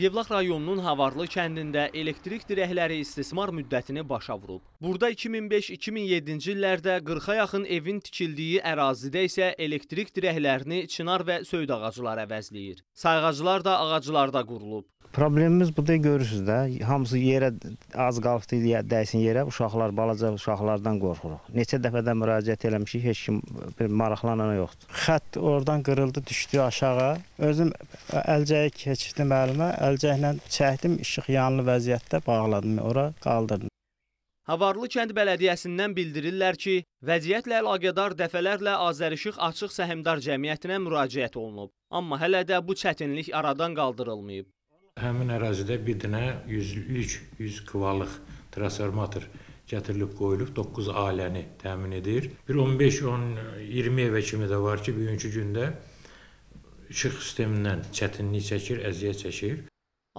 Yevlax rayonunun Havarlı kəndində elektrik dirəkləri istismar müddətini başa vurub. Burada 2005-2007-ci illərdə 40-a yaxın evin tikildiyi ərazidə isə elektrik dirəklərini çınar və söyüd ağaclar əvəzləyir. Sayğaclar da ağaclarda qurulub. Problemimiz bu da görürsüz də, hamısı yerə az qalxdı dəysin yerə, uşaqlar, balaca uşaqlardan qorxuruq. Neçə dəfə də müraciət eləmişik, heç kim bir maraqlanan yoxdur. Xətt oradan qırıldı, düşdü aşağı. Özüm əlcəyi keçirdim əlimə, əlcəklə çəkdim, işıq yanlı vəziyyətdə bağladım, ora qaldırdım. Havarlı kənd bələdiyyəsindən bildirirlər ki, vəziyyətlə əlaqədar dəfələrlə Azərişıq Açıq Səhmdar Cəmiyyətinə müraciət olunub, amma hələ də bu çətinlik aradan qaldırılmayıb. Həmin ərazidə bir dənə 100-lük, 100 kvallıq transformator gətirilib qoyulub, 9 ailəni təmin edir. Bir 15-10 20 evə kimi də var ki, bugünkü gündə işıq sistemindən çətinlik çəkir, əziyyət çəkir.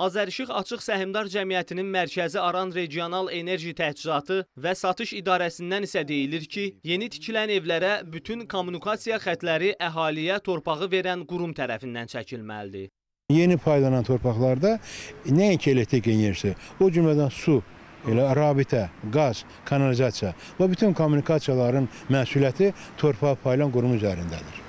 Azərişıq Açıq Səhmdar Cəmiyyətinin mərkəzi Aran Regional Enerji Təchizatı və Satış İdarəsindən isə deyilir ki, yeni tikilən evlərə bütün kommunikasiya xətləri əhaliyə torpağı verən qurum tərəfindən çəkilməlidir. Yeni faydalanan torpaqlarda nəinki elektrik enerjisi, o cümlədən su, elə rabitə, qaz, kanalizasiya və bütün kommunikasiyaların məsuliyyəti torpaq paylan qurumu üzərindədir.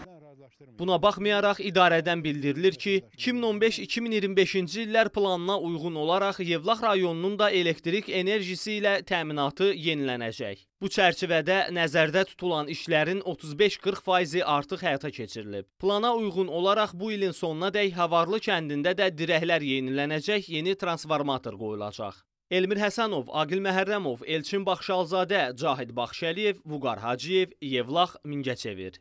Buna baxmayaraq idarədən bildirilir ki, 2015-2025-ci illər planına uyğun olaraq Yevlax rayonunun da elektrik enerjisi ilə təminatı yenilənəcək. Bu çərçivədə nəzərdə tutulan işlərin 35-40%-i artıq həyata keçirilib. Plana uyğun olaraq bu ilin sonuna dək Havarlı kəndində də dirəklər yenilənəcək, yeni transformator qoyulacaq. Elmir Həsənov, Aqil Məhərrəmov, Elçin Baxşalzadə, Cahid Baxşəliyev, Vüqar Hacıyev, Yevlax, Mingəçevir.